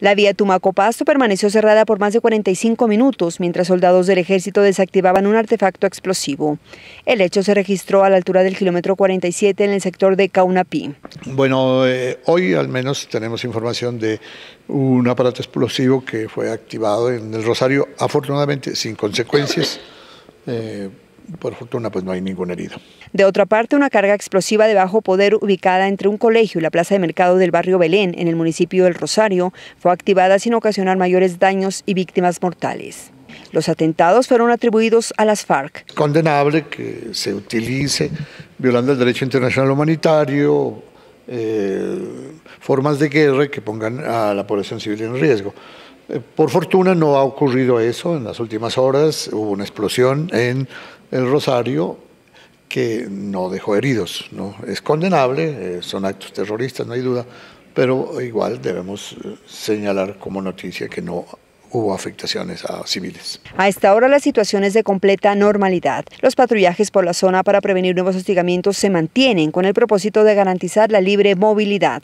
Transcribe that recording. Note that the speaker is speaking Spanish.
La vía tumaco permaneció cerrada por más de 45 minutos mientras soldados del ejército desactivaban un artefacto explosivo. El hecho se registró a la altura del kilómetro 47 en el sector de Caunapí. Bueno, eh, hoy al menos tenemos información de un aparato explosivo que fue activado en el Rosario, afortunadamente sin consecuencias. Eh, por fortuna pues no hay ningún herido. De otra parte, una carga explosiva de bajo poder ubicada entre un colegio y la plaza de mercado del barrio Belén, en el municipio del Rosario, fue activada sin ocasionar mayores daños y víctimas mortales. Los atentados fueron atribuidos a las FARC. Condenable que se utilice, violando el derecho internacional humanitario, eh, formas de guerra que pongan a la población civil en riesgo. Eh, por fortuna no ha ocurrido eso. En las últimas horas hubo una explosión en el rosario que no dejó heridos. ¿no? Es condenable, eh, son actos terroristas, no hay duda, pero igual debemos eh, señalar como noticia que no hubo afectaciones a civiles. A esta hora la situación es de completa normalidad. Los patrullajes por la zona para prevenir nuevos hostigamientos se mantienen con el propósito de garantizar la libre movilidad.